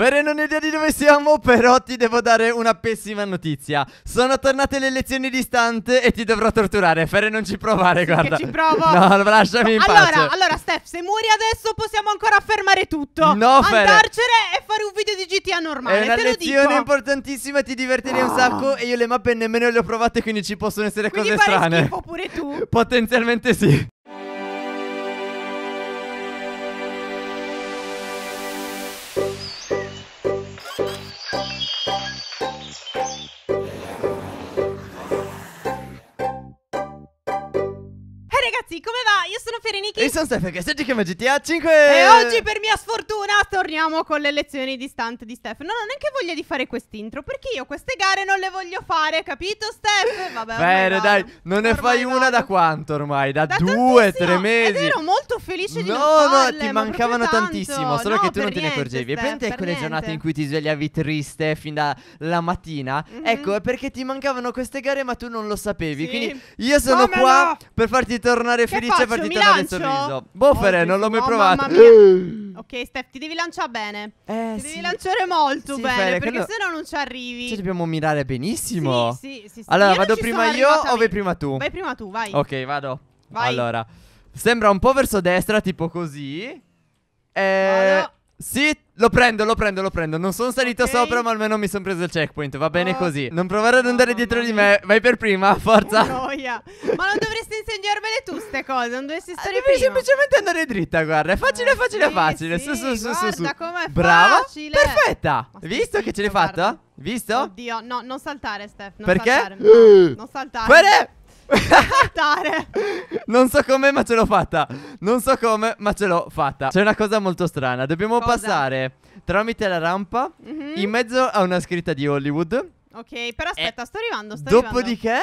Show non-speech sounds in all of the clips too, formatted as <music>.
Ferre non ho idea di dove siamo, però ti devo dare una pessima notizia. Sono tornate le lezioni distante e ti dovrò torturare. Ferre non ci provare, sì guarda. ci provo. No, lasciami in allora, pace. Allora, Steph, se muori adesso possiamo ancora fermare tutto. No, Ferre. Andarcene e fare un video di GTA normale, te lo dico. È una lezione importantissima, ti divertirei un ah. sacco e io le mappe nemmeno le ho provate, quindi ci possono essere quindi cose strane. Quindi fare schifo pure tu. <laughs> Potenzialmente sì. sono Stefano che oggi chiama GTA 5 E oggi per mia sfortuna torniamo con le lezioni di stunt di Steph Non ho neanche voglia di fare quest'intro perché io queste gare non le voglio fare, capito Steph? Vabbè Bene vado. dai, non ne ormai fai vado. una da quanto ormai? Da, da due, tantissimo. tre mesi Ed ero molto felice di no, farle, No, no, ti mancavano tantissimo, solo no, che tu non niente, te ne accorgevi Steph, E prendete quelle niente. giornate in cui ti svegliavi triste fin dalla mattina mm -hmm. Ecco, è perché ti mancavano queste gare ma tu non lo sapevi sì. Quindi io sono Come qua no? per farti tornare felice e farti Mi tornare lancio? il sorriso preso. Buffere, non l'ho mai oh, provato. <laughs> Ok, Steph, ti devi lanciare bene. Eh, ti sì. devi lanciare molto sì, bene, Fere, perché quello... se no non ci arrivi. Cioè, dobbiamo mirare benissimo. Sì, sì, sì. sì. Allora, io vado prima io o vai prima tu? Vai prima tu, vai. Ok, vado. Vai. Allora, sembra un po' verso destra, tipo così. Eh... Vado. Sì, lo prendo, lo prendo, lo prendo. Non sono salito okay. sopra, ma almeno mi sono preso il checkpoint. Va bene oh. così. Non provare ad andare oh, dietro di me. Vai per prima, oh, forza. <laughs> Noia. ma non dovresti insegnarmele tu ste cose. Non dovresti stare ah, Devi semplicemente andare dritta, guarda. È eh, facile, eh, facile, sì, facile. Sì. Su, su, su, guarda su. Com'è Brava. Facile. Perfetta. Visto che ce l'hai fatta? Visto? Oddio, no, non saltare, Steph. Non Perché? Saltare. no, non saltare. Guarda! saltare. non so come, ma ce l'ho fatta. Non so come, ma ce l'ho fatta. C'è una cosa molto strana. Dobbiamo Cosa? passare tramite la rampa Mhm. in mezzo a una scritta di Hollywood. Ok, però aspetta, sto arrivando, sto arrivando. Dopodiché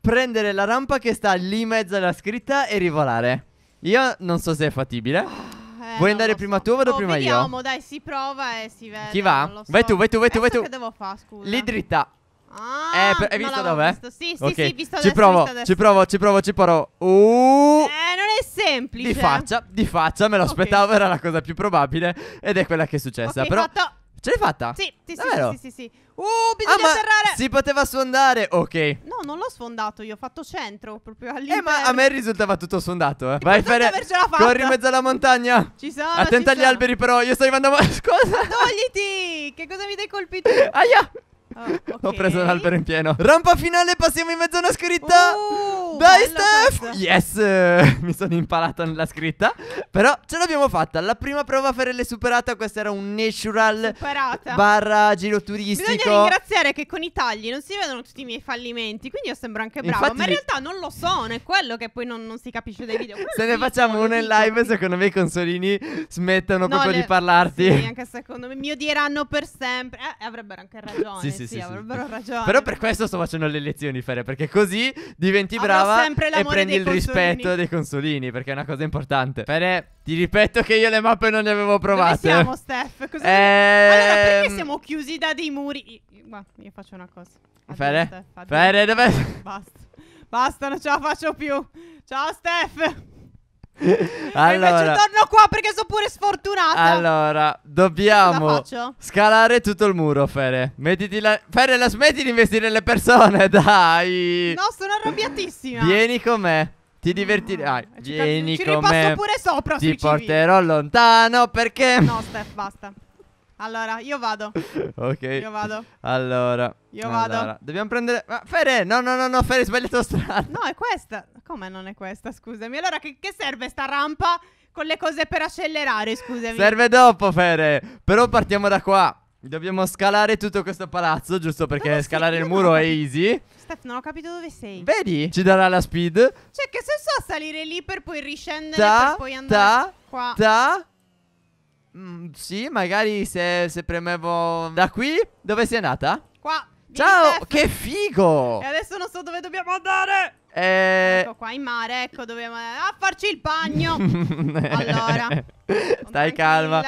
prendere la rampa che sta lì in mezzo alla scritta e rivolare. Io non so se è fattibile. Ah, eh, Vuoi andare lo prima tu o vado Oh, prima io? vediamo, dai, si prova e si vede. Chi va? so. Vai tu, vai tu, vai tu, eh, vai tu. Che devo fare, scusa? Lì dritta. Ah, eh, hai visto dov'è? Sì, sì, okay. sì, visto ci provo, visto adesso. Ci provo, ci provo, ci provo. Uh, eh, non è semplice. Di faccia, di faccia, me lo aspettavo, okay. era la cosa più probabile ed è quella che è successa. Okay, Però fatto. Ce l'hai fatta? Sì, sì, Davvero? sì, sì, sì, sì. Uh, bisogna ah, atterrare. Si poteva sfondare. Ok. No, non l'ho sfondato, io ho fatto centro proprio all'interno. Eh, ma a me risultava tutto sfondato, eh. Vai Fede. Corri in mezzo alla montagna. Ci sono. Attenta ci agli sono. alberi però, io sto arrivando a <laughs> Scusa. Togliti! Che cosa mi dai colpito? Aia! Oh, ah, okay. Ho preso l'albero in pieno. Rampa finale, passiamo in mezzo a una scritta. Uh, Dai, Steph! Questa. Yes! <laughs> Mi sono impalato nella scritta. Però ce l'abbiamo fatta. La prima prova a fare le superata. Questa era un natural superata. barra giro turistico. Bisogna ringraziare che con i tagli non si vedono tutti i miei fallimenti. Quindi io sembro anche bravo. Infatti, ma in realtà non lo sono. È quello che poi non, non si capisce dai video. Quello se ne facciamo uno in live, dico. secondo me i consolini smettono no, proprio le... di parlarti. Sì, anche secondo me. Mi odieranno per sempre. Eh, avrebbero anche ragione. Sì, sì, sì, sì, sì, avrebbero ragione. Però per questo sto facendo le lezioni, Fere, perché così diventi Avrò brava e prendi il consolini. rispetto dei consolini, perché è una cosa importante. Fere, ti ripeto che io le mappe non le avevo provate. Dove siamo, Steph? Cosa ehm... Allora, perché siamo chiusi da dei muri? Ma io faccio una cosa. Addio, Fere, Steph, Fere, dove... Basta. Basta, non ce la faccio più. Ciao, Steph allora, invece torno qua perché sono pure sfortunata. Allora, dobbiamo scalare tutto il muro, Fere. Mettiti la... Fere, la smetti di investire nelle persone, <laughs> dai. No, sono arrabbiatissima. Vieni con me. Ti divertirai. No, vieni ci, con ci me. pure sopra. Ti porterò civili. lontano perché. No, Steph, basta. Allora, io vado. ok. Io vado. Allora. Io vado. Allora, dobbiamo prendere. Ma Fere, no, no, no, no, Fere, sbagliato strada. No, è questa come non è questa, scusami? Allora che, che serve sta rampa con le cose per accelerare, scusami? Serve dopo, Fere. Però partiamo da qua. Dobbiamo scalare tutto questo palazzo, giusto perché scalare il muro è easy. Steph, non ho capito dove sei. Vedi? Ci darà la speed. Cioè, che senso ha salire lì per poi riscendere ta, per poi andare da, qua? Da. Mm, sì, magari se, se premevo da qui. Dove sei andata? Qua. Ciao, che figo! E adesso non so dove dobbiamo andare. Eh... Ecco qua in mare, ecco dobbiamo eh, a farci il bagno. <laughs> allora. Stai calma.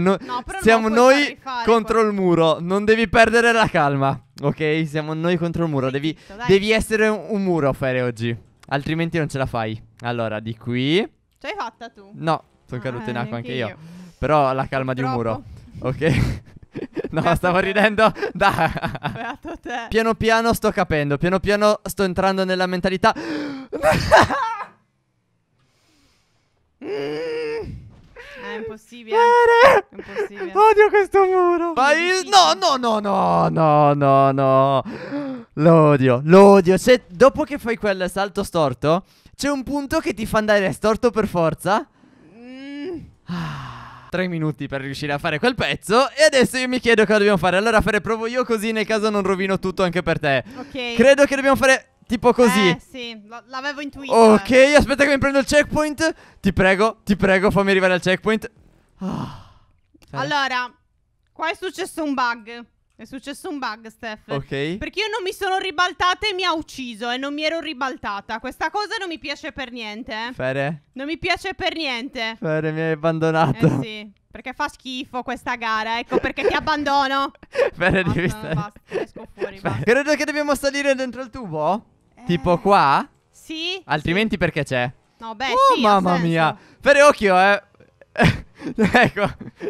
No... No, siamo noi contro poi. il muro, non devi perdere la calma. Ok, siamo noi contro il muro, devi, zitto, devi essere un, muro a fare oggi. Altrimenti non ce la fai. Allora, di qui. Ce l'hai fatta tu? No, sono ah, caduta in acqua ah, anche io. io. Però la calma Troppo. di un muro. Ok. No, Beato stavo te. ridendo. <laughs> Da. Beato te. Piano piano sto capendo, piano piano sto entrando nella mentalità. <laughs> È impossibile. Bene. impossibile. Odio questo muro. Ma io... No, no, no, no, no, no, no. L'odio, l'odio. Se dopo che fai quel salto storto, c'è un punto che ti fa andare storto per forza. Mm. Ah tre minuti per riuscire a fare quel pezzo E adesso io mi chiedo cosa dobbiamo fare Allora Fere provo io così nel caso non rovino tutto anche per te Ok Credo che dobbiamo fare tipo così Eh sì, l'avevo intuito Ok, eh. aspetta che mi prendo il checkpoint Ti prego, ti prego fammi arrivare al checkpoint ah. Cioè. Allora, qua è successo un bug è successo un bug, Steph. Ok. Perché io non mi sono ribaltata e mi ha ucciso e eh, non mi ero ribaltata. Questa cosa non mi piace per niente. Eh. Fere? Non mi piace per niente. Fere, mi hai abbandonato. Eh sì. Perché fa schifo questa gara, ecco perché ti abbandono. <laughs> Fere, basta, devi stare. Basta, esco fuori. Basta. Credo che dobbiamo salire dentro il tubo? Eh... Tipo qua? Sì. Altrimenti sì. perché c'è? No, beh, oh, sì, mamma mia. Fere, occhio, eh. <laughs> <laughs> ecco,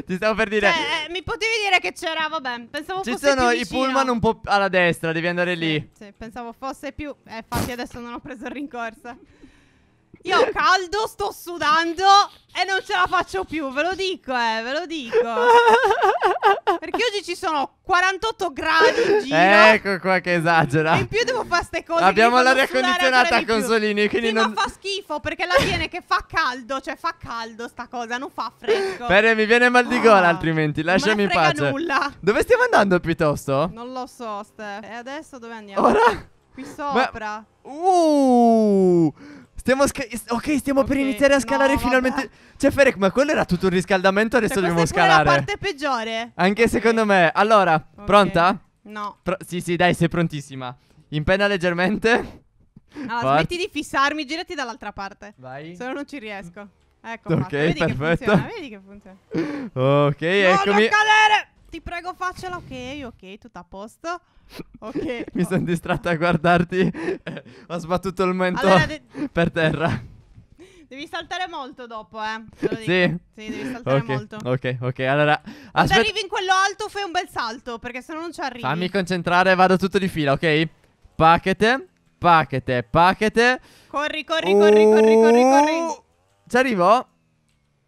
ti stavo per dire. Cioè, eh, mi potevi dire che c'era, vabbè. Pensavo Ci fosse sono più i pullman un po' alla destra, devi andare lì. Sì, sì pensavo fosse più. Eh, infatti adesso non ho preso il rincorsa. Io ho caldo, sto sudando e non ce la faccio più, ve lo dico, eh, ve lo dico. Perché oggi ci sono 48 gradi in giro. Ecco qua che esagera. E in più devo fare ste cose. Abbiamo l'aria condizionata a consolini, quindi sì, non... ma fa schifo perché la viene che fa caldo, cioè fa caldo sta cosa, non fa fresco. Bene, mi viene mal di gola ah, altrimenti, lasciami in pace. Non nulla. Dove stiamo andando piuttosto? Non lo so, Steph. E adesso dove andiamo? Ora? Qui sopra. Ma... Uh! Stiamo ok, stiamo okay, per iniziare a scalare no, finalmente. Vabbè. Cioè, Ferek, ma quello era tutto un riscaldamento, adesso cioè, dobbiamo scalare. Ma È la parte peggiore. Anche okay. secondo me. Allora, okay. pronta? No. Pro sì, sì, dai, sei prontissima. Impenna leggermente. Allora, Forza. smetti di fissarmi, girati dall'altra parte. Vai. Se no non ci riesco. Ecco, ok, fatto. Vedi perfetto. Che funziona, vedi che funziona. <laughs> ok, no, eccomi. Non cadere! ti prego faccela. Ok, ok, tutto a posto. <laughs> Ok. Mi sono distratta a guardarti. <laughs> Ho sbattuto il mento allora, de- <laughs> per terra. Devi saltare molto dopo, eh. Sì. Sì, devi saltare okay, molto. Ok, ok. Allora, aspet- se arrivi in quello alto, fai un bel salto. Perché se no non ci arrivi. Fammi concentrare, vado tutto di fila, ok? Pacchete, pacchete, pacchete. Corri, corri, corri, corri, corri, corri. Uh, ci arrivo?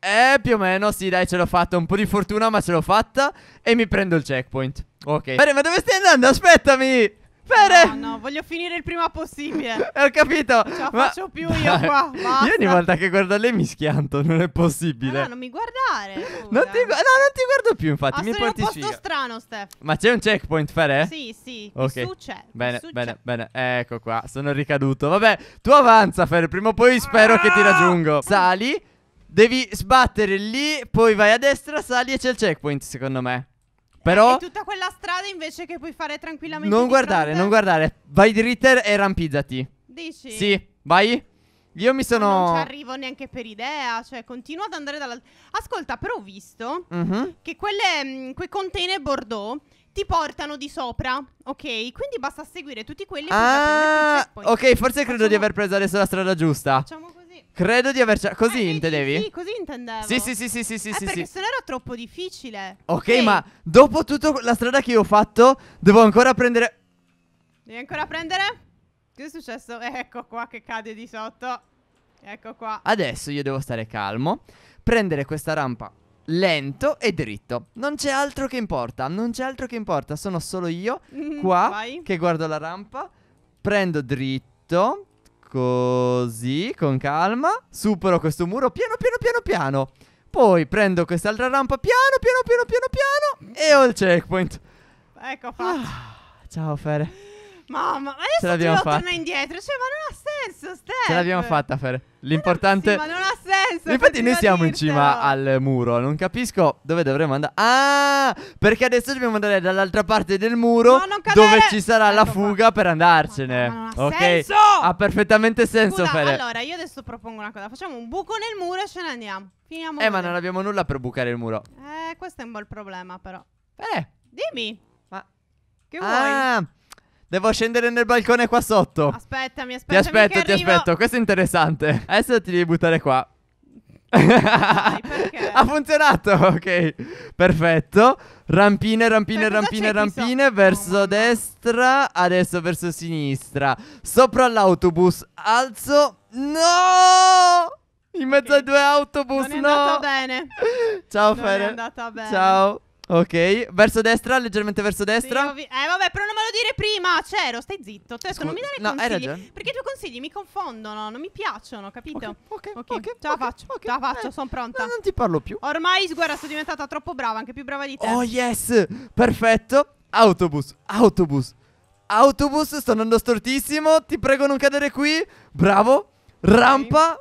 Eh, più o meno, sì, dai, ce l'ho fatta. Un po' di fortuna, ma ce l'ho fatta. E mi prendo il checkpoint. Ok. Fere, ma dove stai andando? Aspettami! Fere! No, no, voglio finire il prima possibile. <laughs> ho capito. Non ce la ma... faccio più dai. io qua. Basta. <laughs> Io ogni volta che guardo lei mi schianto, non è possibile. No, eh no non mi guardare. Non ti, no, non ti guardo più, infatti. Ah, mi porti in un posto strano, Steph. Ma c'è un checkpoint, Fere? Sì, sì. Ok. Succede. Bene, bene, bene. Ecco qua, sono ricaduto. Vabbè, tu avanza, Fere. Prima o poi spero ah! che ti raggiungo. Sali. Devi sbattere lì, poi vai a destra, sali e c'è il checkpoint, secondo me. Però... E tutta quella strada invece che puoi fare tranquillamente. Non guardare, fronte. non guardare. Vai dritta e rampizzati. Dici? Sì, vai. Io mi sono... Non ci arrivo neanche per idea, cioè continuo ad andare dall'altra... Ascolta, però ho visto uh mm-hmm. -huh. che quelle, mh, mm, quei container Bordeaux ti portano di sopra, ok? Quindi basta seguire tutti quelli che... ah, Ok, forse Facciamo... credo di aver preso adesso la strada giusta. Facciamo Credo di aver già. Ah, così eh, intendevi? Sì, così intendevo. Sì, sì, sì, sì, sì, sì. Eh, sì perché sì. se no era troppo difficile. Ok, sì. ma dopo tutta la strada che io ho fatto, devo ancora prendere. Devi ancora prendere? Che è successo? Eh, ecco qua che cade di sotto. Ecco qua. Adesso io devo stare calmo, prendere questa rampa lento e dritto. Non c'è altro che importa. Non c'è altro che importa. Sono solo io mm, qua vai. che guardo la rampa. Prendo dritto. Così, con calma. Supero questo muro piano piano piano piano. Poi prendo quest'altra rampa piano piano piano piano piano e ho il checkpoint. Ecco fatto. Ah, ciao Fere. Mamma, adesso ce l'abbiamo fatta. torna indietro. Cioè, ma non ha senso, Steph. Ce l'abbiamo fatta, Fer. L'importante. Sì, ma non ha senso. Infatti, noi siamo in cima al muro. Non capisco dove dovremmo andare. Ah, perché adesso dobbiamo andare dall'altra parte del muro. No, dove ci sarà ecco la fuga qua. per andarcene. Ma, non ha ok. Senso! Ha perfettamente senso, Scusa, Fer. Allora, io adesso propongo una cosa. Facciamo un buco nel muro e ce ne andiamo. Finiamo. Eh, ma non abbiamo nulla per bucare il muro. Eh, questo è un bel problema, però. Eh. Dimmi. Ma. Che vuoi? Ah. Devo scendere nel balcone qua sotto. Aspettami, aspetta. Ti aspetto, ti aspetto. Questo è interessante. Adesso ti devi buttare qua. Dai, <laughs> ha funzionato, ok. Perfetto. Rampine, rampine, cioè, rampine, rampine. Verso oh, destra, adesso verso sinistra. Sopra l'autobus, alzo. No! In mezzo okay. ai due autobus, non no! <laughs> È andata bene. Ciao, Fede. È andata bene. Ciao. Ok, verso destra, leggermente verso destra. Sì, eh, vabbè, però non me lo dire prima. Cero, stai zitto. Tesco, non mi dare no, consigli. Hai ragione. Perché i tuoi consigli mi confondono, non mi piacciono, capito? Ok, ok, okay. okay ce la okay, faccio, ce la faccio, eh, sono pronta. No, eh, non ti parlo più. Ormai, guarda, sono diventata troppo brava, anche più brava di te. Oh, yes, perfetto. Autobus, autobus, autobus. Sto andando stortissimo. Ti prego, non cadere qui. Bravo. Rampa.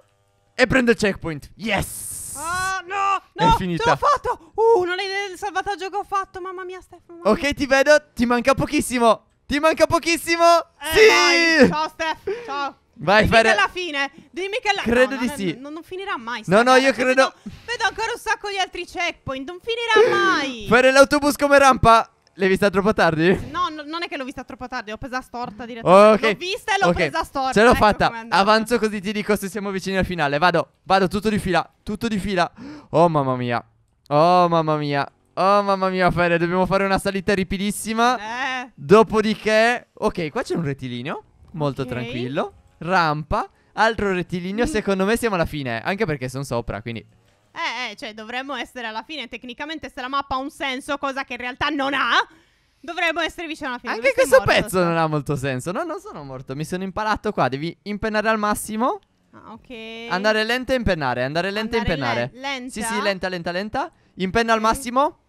E prendo il checkpoint. Yes. Ah, no, no, è finita. l'ho fatto. Uh, non hai il salvataggio che ho fatto, mamma mia Stefano. Mamma mia. Ok, ti vedo, ti manca pochissimo. Ti manca pochissimo. Eh, sì! Vai. Ciao Stef, ciao. Vai, Dimmi fare... che alla fine. Dimmi che alla fine. Credo no, di non sì. Non, non, finirà mai. No, no, io credo. Vedo, vedo, ancora un sacco di altri checkpoint. Non finirà <gasps> mai. Fare l'autobus come rampa. L'hai vista troppo tardi? No, no, non è che l'ho vista troppo tardi. L'ho presa storta direttamente. Oh, okay. L'ho vista e l'ho okay. presa storta. Ce l'ho ecco fatta. Avanzo così ti dico se siamo vicini al finale. Vado, vado, tutto di fila. Tutto di fila. Oh, mamma mia. Oh, mamma mia. Oh mamma mia Fede Dobbiamo fare una salita ripidissima eh. Dopodiché Ok qua c'è un rettilineo Molto okay. tranquillo Rampa Altro rettilineo mm. Secondo me siamo alla fine Anche perché sono sopra Quindi eh, eh, cioè dovremmo essere alla fine. Tecnicamente se la mappa ha un senso, cosa che in realtà non ha, dovremmo essere vicino alla fine. Anche Dove questo morto, pezzo so. non ha molto senso. No, non sono morto, mi sono impalato qua. Devi impennare al massimo. Ah, ok. Andare lenta e impennare, andare lenta e impennare. Le lenta. Sì, sì, lenta, lenta, lenta. Impenna okay. al massimo.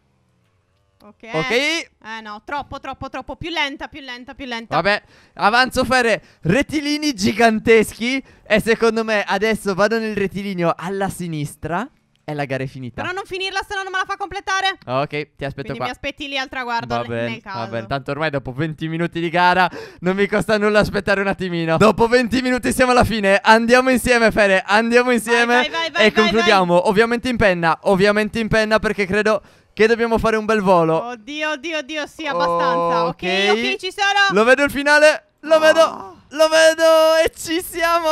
Ok. Ok. Eh no, troppo, troppo, troppo. Più lenta, più lenta, più lenta. Vabbè, avanzo fare rettilini giganteschi. E secondo me adesso vado nel rettilineo alla sinistra. E la gara è finita. Però non finirla, se no non me la fa completare. Ok, ti aspetto Quindi qua. mi aspetti lì al traguardo va bene, nel caso. Va bene, tanto ormai dopo 20 minuti di gara non mi costa nulla aspettare un attimino. Dopo 20 minuti siamo alla fine. Andiamo insieme, Fere, andiamo insieme. Vai, vai, vai, e concludiamo. Ovviamente in penna, ovviamente in penna perché credo che dobbiamo fare un bel volo. Oddio, oddio, oddio, sì, abbastanza. Okay. ok, ok, ci sono. Lo vedo il finale. Lo oh. vedo. Lo vedo e ci siamo.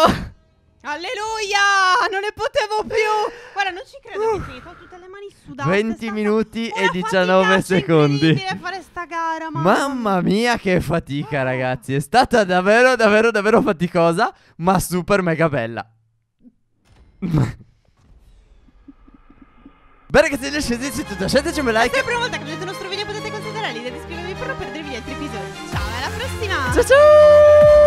Alleluia! Non ne potevo più. Guarda, non ci credo uh. che sia. Ho tutte le mani sudate. 20 minuti e 19 secondi. fare sta gara, mamma. mamma mia che fatica, oh. ragazzi. È stata davvero davvero davvero faticosa, ma super mega bella. <laughs> Bene che Beh ragazzi, le scese 180 un like. La prima volta che vedete il nostro video potete considerare l'idea di iscrivervi per non perdervi gli altri episodi. Ciao, alla prossima! Ciao ciao!